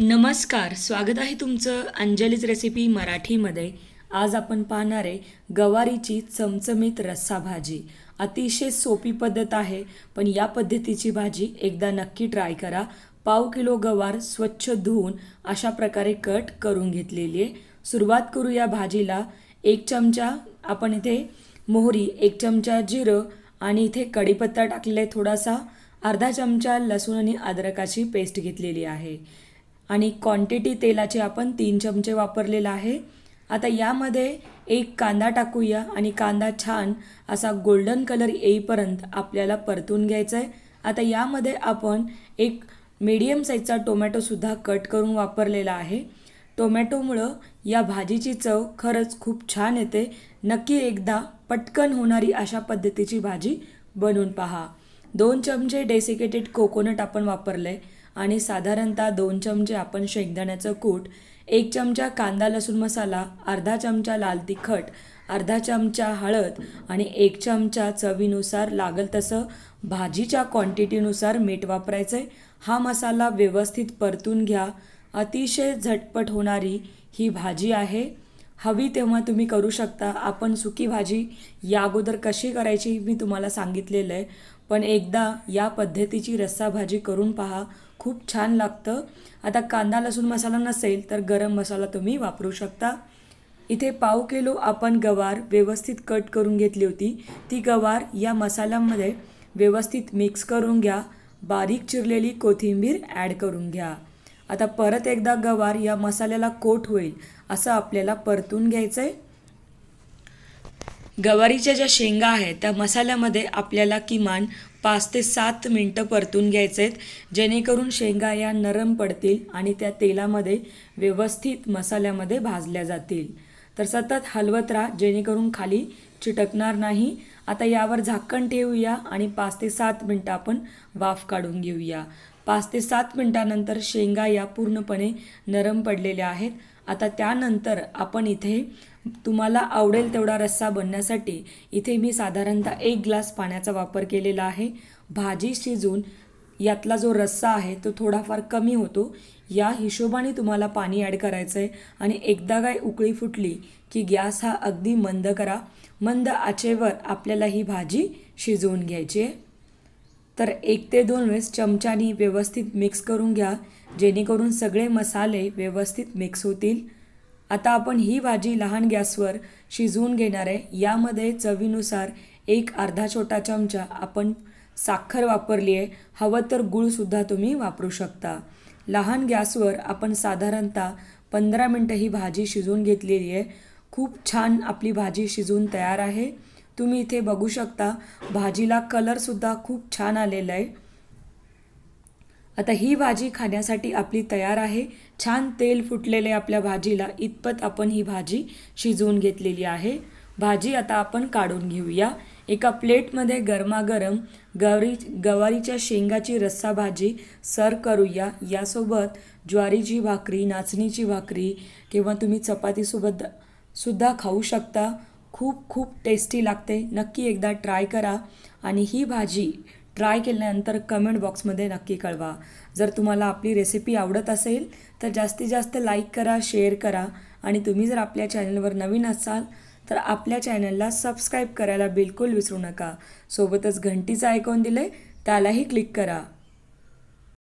नमस्कार स्वागत आहे तुमचं अंजलीच रेसिपी मराठीमध्ये आज आपण पाहणार आहे गवारीची चमचमीत रस्सा भाजी अतिशय सोपी पद्धत आहे पण या पद्धतीची भाजी एकदा नक्की ट्राय करा पाव किलो गवार स्वच्छ धुवून अशा प्रकारे कट करून घेतलेली आहे सुरुवात करू या भाजीला एक चमचा आपण इथे मोहरी एक चमचा जिरं आणि इथे कढीपत्ता टाकलेला आहे थोडासा अर्धा चमचा लसूण आणि अद्रकाची पेस्ट घेतलेली आहे आणि क्वांटिटी तेलाचे आपण तीन चमचे वापरलेलं आहे आता यामध्ये एक कांदा टाकूया आणि कांदा छान असा गोल्डन कलर येईपर्यंत आपल्याला परतून घ्यायचा आहे आता यामध्ये आपण एक मीडियम साईजचा टोमॅटोसुद्धा कट करून वापरलेला आहे टोमॅटोमुळं या भाजीची चव खरंच खूप छान येते नक्की एकदा पटकन होणारी अशा पद्धतीची भाजी बनवून पहा दोन चमचे डेसिकेटेड कोकोनट आपण वापरलं आहे आणि साधारणतः दोन चमचे आपण शेंगदाण्याचं कूट एक चमचा कांदा लसूण मसाला अर्धा चमचा लाल तिखट अर्धा चमचा हळद आणि एक चमचा चवीनुसार लागेल तसं भाजीच्या क्वांटिटीनुसार मीठ वापरायचं आहे हा मसाला व्यवस्थित परतून घ्या अतिशय झटपट होणारी ही भाजी आहे हवी तेव्हा तुम्ही करू शकता आपण सुकी भाजी या अगोदर कशी करायची मी तुम्हाला सांगितलेलं आहे पण एकदा या पद्धतीची रस्साभाजी करून पहा खूप छान लागतं आता कांदा लसूण मसाला नसेल तर गरम मसाला तुम्ही वापरू शकता इथे पाव किलो आपण गवार व्यवस्थित कट करून घेतली होती ती गवार या मसाल्यामध्ये व्यवस्थित मिक्स करून घ्या बारीक चिरलेली कोथिंबीर ॲड करून घ्या आता परत एकदा गवार या मसाल्याला कोट होईल असं आपल्याला परतून घ्यायचं आहे गवारीच्या ज्या शेंगा आहेत त्या मसाल्यामध्ये आपल्याला किमान पाच ते सात मिनटं परतून घ्यायचे आहेत जेणेकरून शेंगा या नरम पडतील आणि त्या तेलामध्ये व्यवस्थित मसाल्यामध्ये भाजल्या जातील तर सतत हलवत राहा जेणेकरून खाली चिटकणार नाही आता यावर झाकण ठेवूया आणि पाच ते सात मिनटं आपण वाफ काढून घेऊया पाच ते सात मिनटानंतर शेंगा या पूर्णपणे नरम पडलेल्या आहेत आता त्यानंतर आपण इथे तुम्हाला आवडेल तेवढा रस्सा बनण्यासाठी इथे मी साधारणतः एक ग्लास पाण्याचा वापर केलेला आहे भाजी शिजून यातला जो रस्सा आहे तो थोडाफार कमी होतो या हिशोबाने तुम्हाला पाणी ॲड करायचं आहे आणि एकदा काय उकळी फुटली की गॅस हा अगदी मंद करा मंद आचेवर आपल्याला ही भाजी शिजवून घ्यायची आहे तर एक ते दोन वेळेस चमच्यानी व्यवस्थित मिक्स करून घ्या जेणेकरून सगळे मसाले व्यवस्थित मिक्स होतील आता आपण ही भाजी लहान गॅसवर शिजवून घेणार आहे यामध्ये चवीनुसार एक अर्धा छोटा चमचा आपण साखर वापरली आहे हवं तर गुळसुद्धा तुम्ही वापरू शकता लहान गॅसवर आपण साधारणतः पंधरा मिनटं ही भाजी शिजवून घेतलेली आहे खूप छान आपली भाजी शिजून तयार आहे तुम्ही इथे बघू शकता भाजीला कलरसुद्धा खूप छान आलेला आहे आता ही भाजी खाण्यासाठी आपली तयार आहे छान तेल फुटलेले आपल्या भाजीला इतपत आपण ही भाजी शिजवून घेतलेली आहे भाजी आता आपण काढून घेऊया एका प्लेटमध्ये गरमागरम गवारी गवारीच्या शेंगाची रस्सा भाजी सर्व करूया यासोबत ज्वारीची भाकरी नाचणीची भाकरी किंवा तुम्ही चपातीसोबत सुद्धा खाऊ शकता खूप खूप टेस्टी लागते नक्की एकदा ट्राय करा आणि ही भाजी ट्राय केल्यानंतर कमेंट बॉक्समध्ये नक्की कळवा जर तुम्हाला आपली रेसिपी आवडत असेल तर जास्तीत जास्त लाईक करा शेअर करा आणि तुम्ही जर आपल्या चॅनलवर नवीन असाल तर आपल्या चॅनलला सबस्क्राईब करायला बिलकुल विसरू नका सोबतच घंटीचं ऐकून दिलं त्यालाही क्लिक करा